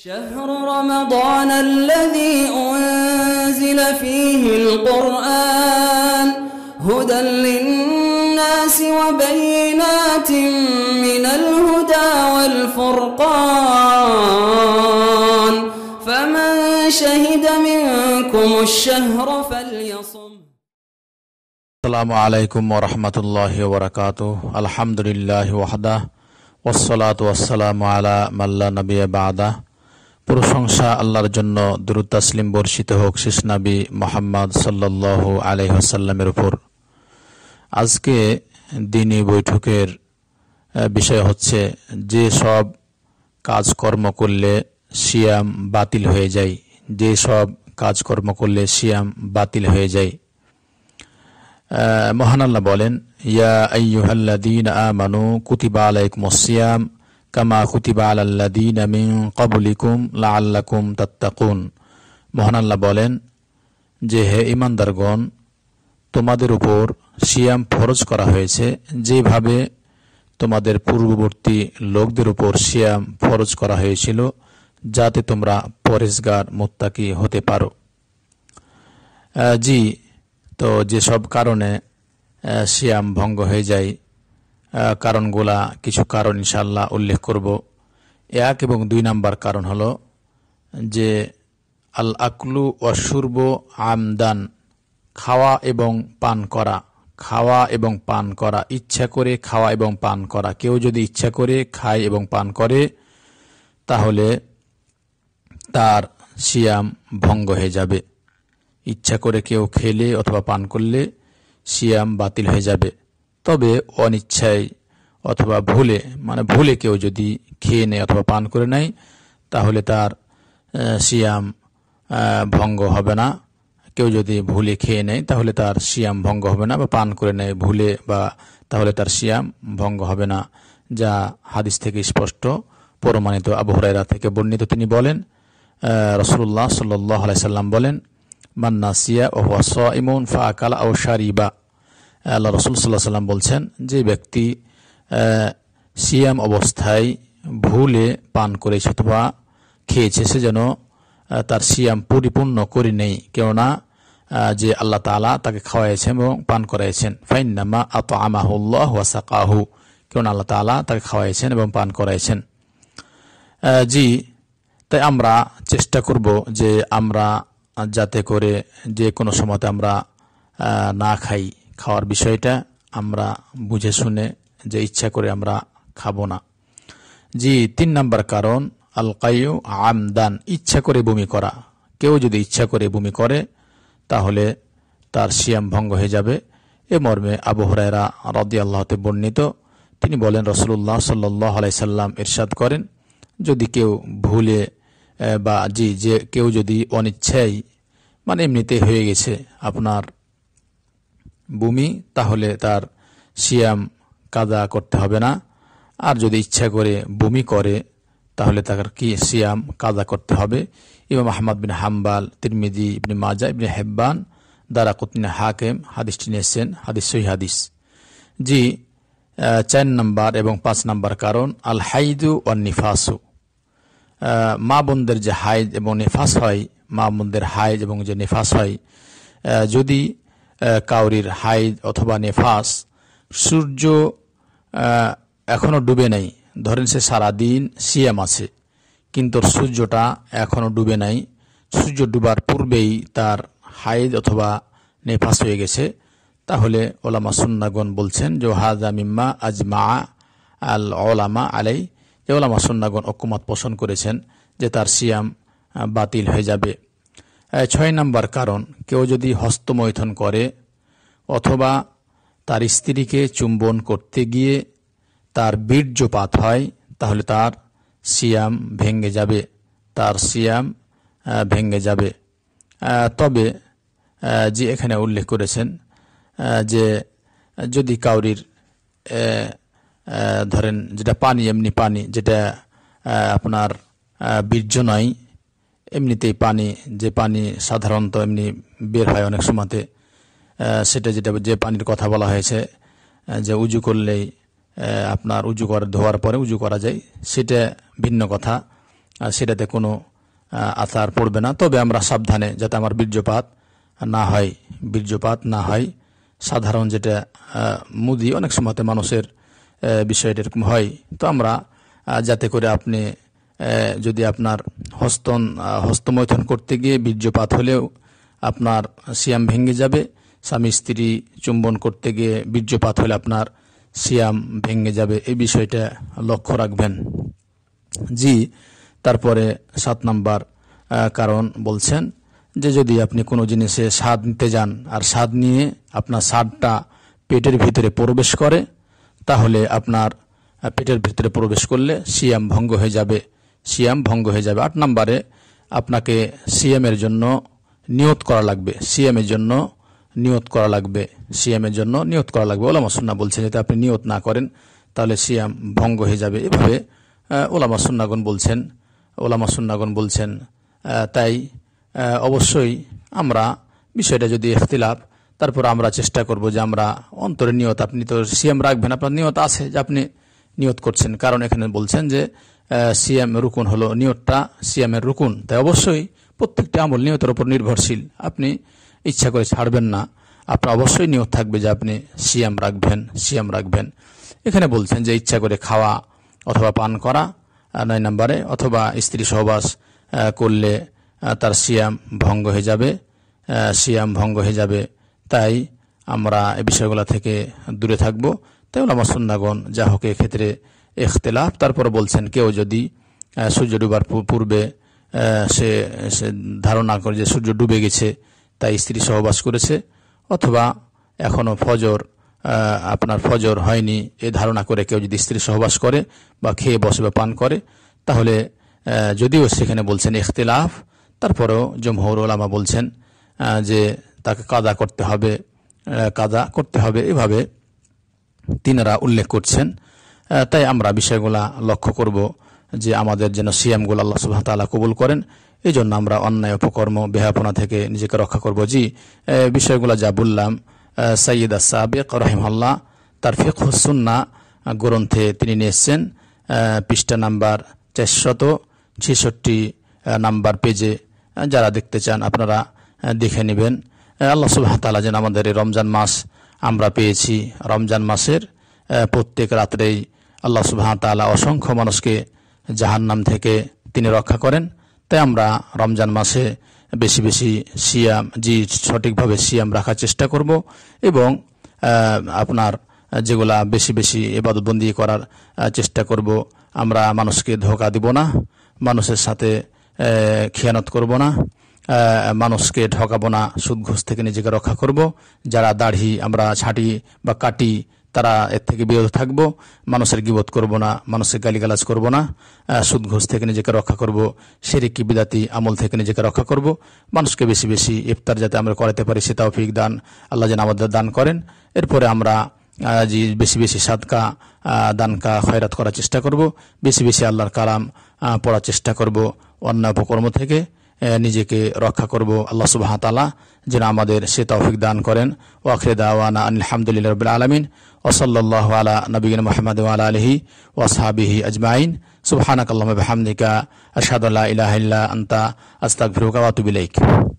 شهر رمضان الذي أنزل فيه القرآن هدى للناس وبينات من الهدى والفرقان فمن شهد منكم الشهر فليصم السلام عليكم ورحمة الله وبركاته الحمد لله وحده والصلاة والسلام على من لا نبي بعده প্রশংসা আল্লাহর জন্য দুরুদ তাসলিম বর্ষিত হোক শেষ নাবি মোহাম্মদ সাল্লাহ আলহ্লামের উপর আজকে দিনই বৈঠকের বিষয় হচ্ছে যে সব কাজকর্ম করলে সিয়াম বাতিল হয়ে যায় যে সব কাজকর্ম করলে সিয়াম বাতিল হয়ে যায় মহান আল্লাহ বলেন ইয়া দিন আ মানু কুতিবা আলাইকুম সিয়াম কামা খুতিবা কবুলিকুম লা তাত্তাকুন মহান বলেন যে হে ইমানদারগণ তোমাদের উপর সিয়াম ফরজ করা হয়েছে যেভাবে তোমাদের পূর্ববর্তী লোকদের উপর সিয়াম ফরজ করা হয়েছিল যাতে তোমরা পরেশগার মোত্তাকি হতে পারো জি তো যেসব কারণে সিয়াম ভঙ্গ হয়ে যায় কারণগুলা কিছু কারণ ইনশাল্লাহ উল্লেখ করব এক এবং দুই নাম্বার কারণ হলো যে আল আকলু অসুর্ব আমদান খাওয়া এবং পান করা খাওয়া এবং পান করা ইচ্ছা করে খাওয়া এবং পান করা কেউ যদি ইচ্ছা করে খায় এবং পান করে তাহলে তার সিয়াম ভঙ্গ হয়ে যাবে ইচ্ছা করে কেউ খেলে অথবা পান করলে সিয়াম বাতিল হয়ে যাবে তবে অনিচ্ছায় অথবা ভুলে মানে ভুলে কেউ যদি খেয়ে নেয় অথবা পান করে নেয় তাহলে তার সিয়াম ভঙ্গ হবে না কেউ যদি ভুলে খেয়ে নেয় তাহলে তার সিয়াম ভঙ্গ হবে না বা পান করে নেয় ভুলে বা তাহলে তার সিয়াম ভঙ্গ হবে না যা হাদিস থেকে স্পষ্ট প্রমাণিত আবহরাইরা থেকে বর্ণিত তিনি বলেন রসুল্লাহ সাল্লাহ সাল্লাম বলেন মান্না সিয়া ও স ইমন ফা আকাল ও শারিবা আল্লাহ রসুল সাল্লাহ সাল্লাম বলছেন যে ব্যক্তি সিয়াম অবস্থায় ভুলে পান করেছে অথবা খেয়েছে সে যেন তার সিয়াম পরিপূর্ণ করে নেই কেননা যে আল্লাহ তালা তাকে খাওয়াইছেন এবং পান করাইছেন নামা আত আমাহুল্লাহ ওয়াসাকাহু কেননা আল্লাহ তালা তাকে খাওয়াইছেন এবং পান করাইছেন জি তাই আমরা চেষ্টা করব যে আমরা যাতে করে যে কোনো সময়তে আমরা না খাই খাওয়ার বিষয়টা আমরা বুঝে শুনে যে ইচ্ছা করে আমরা খাবো না জি তিন নম্বর কারণ কায়ু আমদান ইচ্ছা করে বমি করা কেউ যদি ইচ্ছা করে বমি করে তাহলে তার সিয়াম ভঙ্গ হয়ে যাবে এ মর্মে আবু হরাইরা রদি আল্লাহতে বর্ণিত তিনি বলেন রসুল্লাহ সাল্লাহ আলাইসাল্লাম ইরশাদ করেন যদি কেউ ভুলে বা জি যে কেউ যদি অনিচ্ছাই মানে এমনিতে হয়ে গেছে আপনার বুমি তাহলে তার সিয়াম কাদা করতে হবে না আর যদি ইচ্ছা করে বুমি করে তাহলে তার কি সিয়াম কাদা করতে হবে ইমাম আহমদ বিন হাম্বাল তিরমিদি ইবনে মাজা ইবনে হেব্বান দারা কুতনে হাকেম হাদিসটি নিয়েছেন হাদিস সহি হাদিস জি চার নাম্বার এবং পাঁচ নাম্বার কারণ আল হাইদু ও নিফাসু মা বোনদের যে হাইজ এবং নিফাস হয় মা বোনদের হাইজ এবং যে নিফাস হয় যদি কাউরির হাইদ অথবা নেফাস সূর্য এখনও ডুবে নাই ধরেন সে সারাদিন সিএম আছে কিন্তু সূর্যটা এখনও ডুবে নাই সূর্য ডুবার পূর্বেই তার হাইদ অথবা নেফাস হয়ে গেছে তাহলে ওলামা সুন্নাগণ বলছেন যে হাজা মিম্মা আজমা আল ওলামা আলাই যে ওলামা সুন্নাগণ ঐক্যমত পোষণ করেছেন যে তার সিয়াম বাতিল হয়ে যাবে ছয় নাম্বার কারণ কেউ যদি হস্তমৈথন করে অথবা তার স্ত্রীকে চুম্বন করতে গিয়ে তার বীর্যপাত হয় তাহলে তার সিয়াম ভেঙ্গে যাবে তার সিয়াম ভেঙ্গে যাবে তবে যে এখানে উল্লেখ করেছেন যে যদি কাউরির ধরেন যেটা পানি এমনি পানি যেটা আপনার বীর্য নয় এমনিতেই পানি যে পানি সাধারণত এমনি বের হয় অনেক সময়তে সেটা যেটা যে পানির কথা বলা হয়েছে যে উজু করলেই আপনার উজু করে ধোয়ার পরে উজু করা যায় সেটা ভিন্ন কথা সেটাতে কোনো আচার পড়বে না তবে আমরা সাবধানে যাতে আমার বীর্যপাত না হয় বীর্যপাত না হয় সাধারণ যেটা মুদি অনেক সময়তে মানুষের বিষয়টা এরকম হয় তো আমরা যাতে করে আপনি যদি আপনার হস্তন হস্তমৈথন করতে গিয়ে বীর্যপাত হলেও আপনার সিয়াম ভেঙে যাবে স্বামী স্ত্রী চুম্বন করতে গিয়ে বীর্যপাত হলে আপনার সিয়াম ভেঙে যাবে এই বিষয়টা লক্ষ্য রাখবেন জি তারপরে সাত নাম্বার কারণ বলছেন যে যদি আপনি কোনো জিনিসে স্বাদ নিতে যান আর স্বাদ নিয়ে আপনার স্বাদটা পেটের ভিতরে প্রবেশ করে তাহলে আপনার পেটের ভিতরে প্রবেশ করলে সিয়াম ভঙ্গ হয়ে যাবে সিয়াম ভঙ্গ হয়ে যাবে আট নম্বরে আপনাকে সিএমের জন্য নিয়ত করা লাগবে সিএমের জন্য নিয়ত করা লাগবে সিএমের জন্য নিয়ত করা লাগবে ওলামা সুন্না বলছেন যদি আপনি নিয়ত না করেন তাহলে সিএম ভঙ্গ হয়ে যাবে এভাবে ওলামা সুন্নাগণ বলছেন ওলামা সুন্নাগণ বলছেন তাই অবশ্যই আমরা বিষয়টা যদি এখতিলাফ তারপর আমরা চেষ্টা করব যে আমরা অন্তরে নিয়ত আপনি তো সিএম রাখবেন আপনার নিয়ত আছে যে আপনি নিয়ত করছেন কারণ এখানে বলছেন যে সিএম রুকুন হলো নিয়তটা সিএমের রুকুন তাই অবশ্যই প্রত্যেকটি আমল নিয়তের উপর নির্ভরশীল আপনি ইচ্ছা করে ছাড়বেন না আপনার অবশ্যই নিয়ত থাকবে যে আপনি সিএম রাখবেন সিএম রাখবেন এখানে বলছেন যে ইচ্ছা করে খাওয়া অথবা পান করা নয় নম্বরে অথবা স্ত্রী সহবাস করলে তার সিএম ভঙ্গ হয়ে যাবে সিএম ভঙ্গ হয়ে যাবে তাই আমরা এ বিষয়গুলো থেকে দূরে থাকবো তাই ওলামা সুন্নাগণ যা হোক এক্ষেত্রে এখতেলাফ তারপর বলছেন কেউ যদি সূর্য ডুবার পূর্বে সে ধারণা করে যে সূর্য ডুবে গেছে তাই স্ত্রী সহবাস করেছে অথবা এখনও ফজর আপনার ফজর হয়নি এ ধারণা করে কেউ যদি স্ত্রী সহবাস করে বা খেয়ে বসে বা পান করে তাহলে যদিও সেখানে বলছেন এখতেলাফ তারপরেও জমহর ওলামা বলছেন যে তাকে কাদা করতে হবে কাদা করতে হবে এভাবে তিনারা উল্লেখ করছেন তাই আমরা বিষয়গুলা লক্ষ্য করব যে আমাদের যেন সিয়ামগুলো আল্লাহ সুবাহ তালা কবুল করেন এই জন্য আমরা অন্যায় অপকর্ম বেহাপনা থেকে নিজেকে রক্ষা করব জি বিষয়গুলো যা বললাম সৈয়দ সাবেক রহিমাল্লাহ তার ফিকহসুন্না গ্রন্থে তিনি নিয়ে এসছেন পৃষ্ঠা নাম্বার চারশত ছেষট্টি নাম্বার পেজে যারা দেখতে চান আপনারা দেখে নেবেন আল্লাহ সুবাহ তালা যেন আমাদের এই রমজান মাস আমরা পেয়েছি রমজান মাসের প্রত্যেক রাত্রেই আল্লাহ সুবাহ তালা অসংখ্য মানুষকে জাহান্নাম থেকে তিনি রক্ষা করেন তাই আমরা রমজান মাসে বেশি বেশি সিয়াম জি সঠিকভাবে সিয়াম রাখার চেষ্টা করব এবং আপনার যেগুলা বেশি বেশি এবাদতবন্দি করার চেষ্টা করব আমরা মানুষকে ধোকা দিব না মানুষের সাথে খেয়ানত করব না মানুষকে ঠকাবো না সুদ ঘুষ থেকে নিজেকে রক্ষা করব যারা দাড়ি আমরা ছাটি বা কাটি তারা এর থেকে বিরত থাকব মানুষের গিবোধ করব না মানুষের গালিগালাজ করব না সুদ ঘুষ থেকে নিজেকে রক্ষা করব কি বিদাতি আমল থেকে নিজেকে রক্ষা করব মানুষকে বেশি বেশি ইফতার যাতে আমরা করাতে পারি সে তৌফিক দান আল্লাহ যেন আমাদের দান করেন এরপরে আমরা যে বেশি বেশি সাদকা দানকা খয়রাত করার চেষ্টা করব বেশি বেশি আল্লাহর কালাম পড়ার চেষ্টা করব অন্য উপকর্ম থেকে নিজেকে রক্ষা করব আল্লাহ সুবাহ তালা যেন আমাদের সে তৌফিক দান করেন ওয়াখরেদাওয়ানা আলহামদুলিল্লাহ রবিল আলমিন ওসল্লাহ আলা নবীন মোহাম্মদ আলা আলহি ওয়াসাবিহি আজমাইন সুবাহানাকাল্লাহ হামদিকা ইলাহিল্লা আন্তা আস্তাক ফিরুকা